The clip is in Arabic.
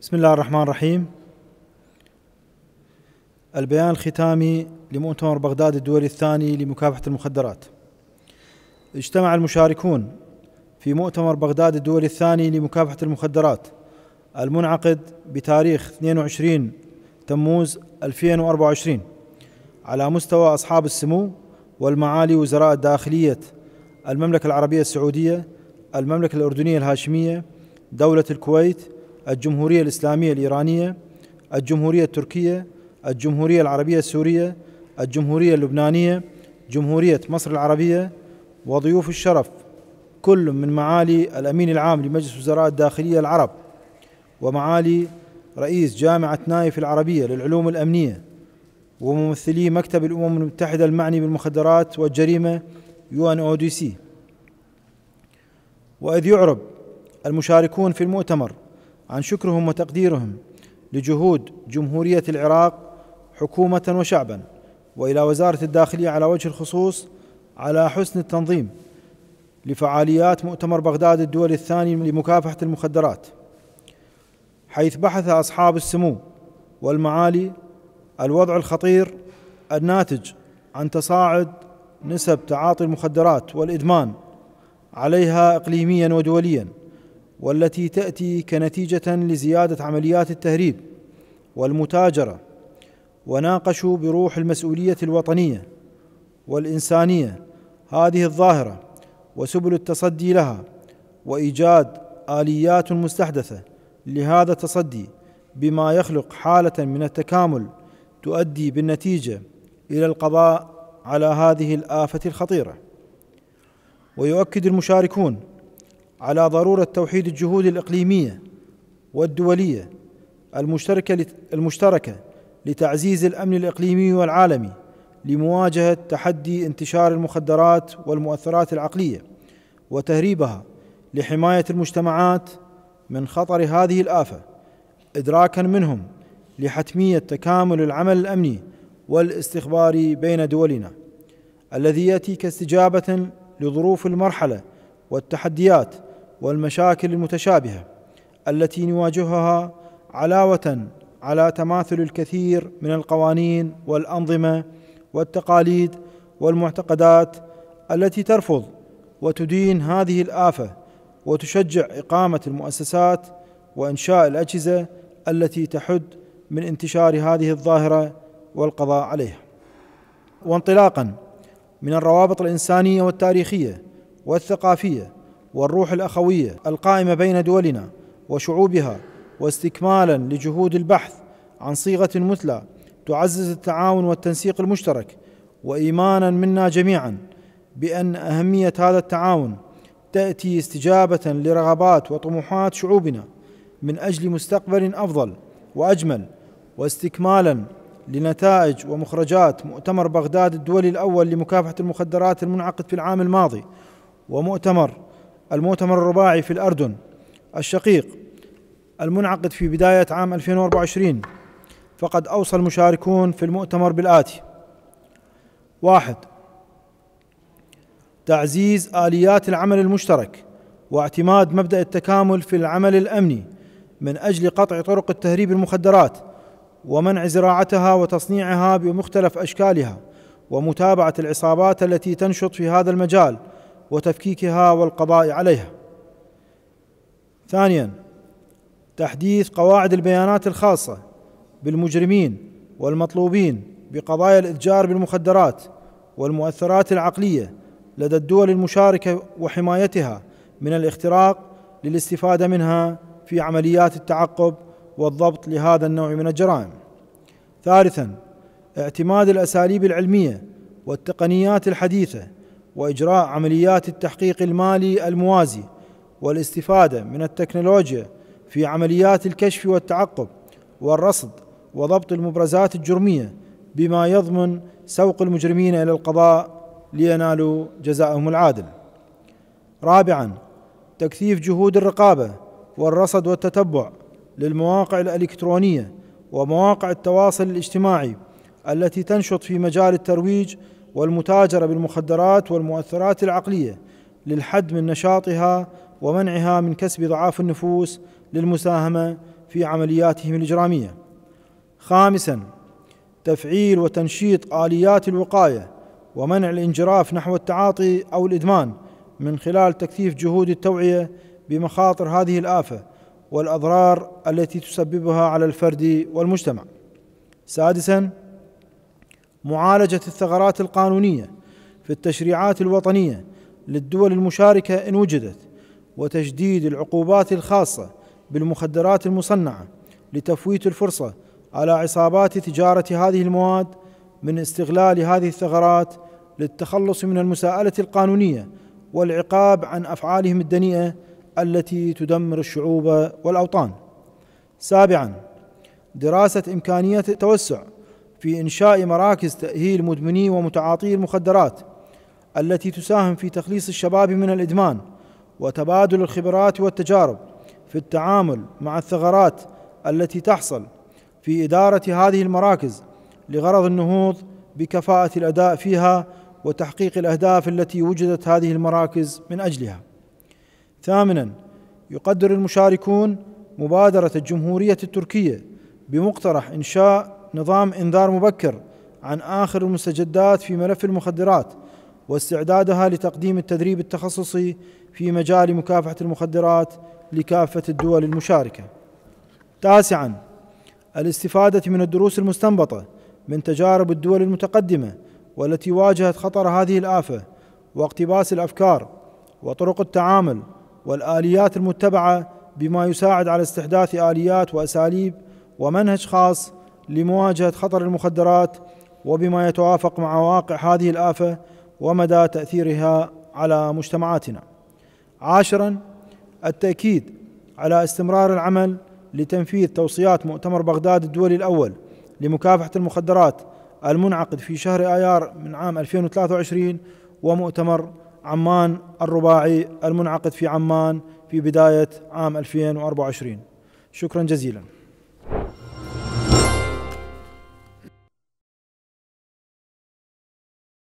بسم الله الرحمن الرحيم البيان الختامي لمؤتمر بغداد الدولي الثاني لمكافحة المخدرات اجتمع المشاركون في مؤتمر بغداد الدولي الثاني لمكافحة المخدرات المنعقد بتاريخ 22 تموز 2024 على مستوى أصحاب السمو والمعالي وزراء الداخلية المملكة العربية السعودية المملكة الأردنية الهاشمية دولة الكويت الجمهورية الإسلامية الإيرانية الجمهورية التركية الجمهورية العربية السورية الجمهورية اللبنانية جمهورية مصر العربية وضيوف الشرف كل من معالي الأمين العام لمجلس وزراء الداخلية العرب ومعالي رئيس جامعة نايف العربية للعلوم الأمنية وممثلي مكتب الأمم المتحدة المعني بالمخدرات والجريمة يو ان او دي سي وإذ يعرب المشاركون في المؤتمر عن شكرهم وتقديرهم لجهود جمهورية العراق حكومة وشعبا وإلى وزارة الداخلية على وجه الخصوص على حسن التنظيم لفعاليات مؤتمر بغداد الدولي الثاني لمكافحة المخدرات حيث بحث أصحاب السمو والمعالي الوضع الخطير الناتج عن تصاعد نسب تعاطي المخدرات والإدمان عليها إقليميا ودوليا والتي تاتي كنتيجه لزياده عمليات التهريب والمتاجره وناقشوا بروح المسؤوليه الوطنيه والانسانيه هذه الظاهره وسبل التصدي لها وايجاد اليات مستحدثه لهذا التصدي بما يخلق حاله من التكامل تؤدي بالنتيجه الى القضاء على هذه الافه الخطيره ويؤكد المشاركون على ضروره توحيد الجهود الاقليميه والدوليه المشتركه المشتركه لتعزيز الامن الاقليمي والعالمي لمواجهه تحدي انتشار المخدرات والمؤثرات العقليه وتهريبها لحمايه المجتمعات من خطر هذه الافه ادراكا منهم لحتميه تكامل العمل الامني والاستخباري بين دولنا الذي ياتي كاستجابه لظروف المرحله والتحديات والمشاكل المتشابهه التي نواجهها علاوه على تماثل الكثير من القوانين والانظمه والتقاليد والمعتقدات التي ترفض وتدين هذه الافه وتشجع اقامه المؤسسات وانشاء الاجهزه التي تحد من انتشار هذه الظاهره والقضاء عليها وانطلاقا من الروابط الانسانيه والتاريخيه والثقافيه والروح الاخويه القائمه بين دولنا وشعوبها واستكمالا لجهود البحث عن صيغه مثلى تعزز التعاون والتنسيق المشترك وايمانا منا جميعا بان اهميه هذا التعاون تاتي استجابه لرغبات وطموحات شعوبنا من اجل مستقبل افضل واجمل واستكمالا لنتائج ومخرجات مؤتمر بغداد الدولي الاول لمكافحه المخدرات المنعقد في العام الماضي ومؤتمر المؤتمر الرباعي في الأردن الشقيق المنعقد في بداية عام 2024 فقد أوصى المشاركون في المؤتمر بالآتي واحد تعزيز آليات العمل المشترك واعتماد مبدأ التكامل في العمل الأمني من أجل قطع طرق التهريب المخدرات ومنع زراعتها وتصنيعها بمختلف أشكالها ومتابعة العصابات التي تنشط في هذا المجال وتفكيكها والقضاء عليها ثانيا تحديث قواعد البيانات الخاصه بالمجرمين والمطلوبين بقضايا الاتجار بالمخدرات والمؤثرات العقليه لدى الدول المشاركه وحمايتها من الاختراق للاستفاده منها في عمليات التعقب والضبط لهذا النوع من الجرائم. ثالثا اعتماد الاساليب العلميه والتقنيات الحديثه واجراء عمليات التحقيق المالي الموازي والاستفاده من التكنولوجيا في عمليات الكشف والتعقب والرصد وضبط المبرزات الجرميه بما يضمن سوق المجرمين الى القضاء لينالوا جزاءهم العادل. رابعا تكثيف جهود الرقابه والرصد والتتبع للمواقع الالكترونيه ومواقع التواصل الاجتماعي التي تنشط في مجال الترويج والمتاجرة بالمخدرات والمؤثرات العقلية للحد من نشاطها ومنعها من كسب ضعاف النفوس للمساهمة في عملياتهم الإجرامية. خامسا تفعيل وتنشيط آليات الوقاية ومنع الانجراف نحو التعاطي أو الإدمان من خلال تكثيف جهود التوعية بمخاطر هذه الآفة والأضرار التي تسببها على الفرد والمجتمع. سادسا معالجه الثغرات القانونيه في التشريعات الوطنيه للدول المشاركه ان وجدت وتشديد العقوبات الخاصه بالمخدرات المصنعه لتفويت الفرصه على عصابات تجاره هذه المواد من استغلال هذه الثغرات للتخلص من المساءله القانونيه والعقاب عن افعالهم الدنيئه التي تدمر الشعوب والاوطان سابعا دراسه امكانيه توسع في إنشاء مراكز تأهيل مدمني ومتعاطي المخدرات التي تساهم في تخليص الشباب من الإدمان وتبادل الخبرات والتجارب في التعامل مع الثغرات التي تحصل في إدارة هذه المراكز لغرض النهوض بكفاءة الأداء فيها وتحقيق الأهداف التي وجدت هذه المراكز من أجلها. ثامنا يقدر المشاركون مبادرة الجمهورية التركية بمقترح إنشاء نظام انذار مبكر عن اخر المستجدات في ملف المخدرات واستعدادها لتقديم التدريب التخصصي في مجال مكافحه المخدرات لكافه الدول المشاركه. تاسعا الاستفاده من الدروس المستنبطه من تجارب الدول المتقدمه والتي واجهت خطر هذه الافه واقتباس الافكار وطرق التعامل والاليات المتبعه بما يساعد على استحداث اليات واساليب ومنهج خاص لمواجهه خطر المخدرات وبما يتوافق مع واقع هذه الافه ومدى تاثيرها على مجتمعاتنا عاشرا التاكيد على استمرار العمل لتنفيذ توصيات مؤتمر بغداد الدولي الاول لمكافحه المخدرات المنعقد في شهر ايار من عام 2023 ومؤتمر عمان الرباعي المنعقد في عمان في بدايه عام 2024 شكرا جزيلا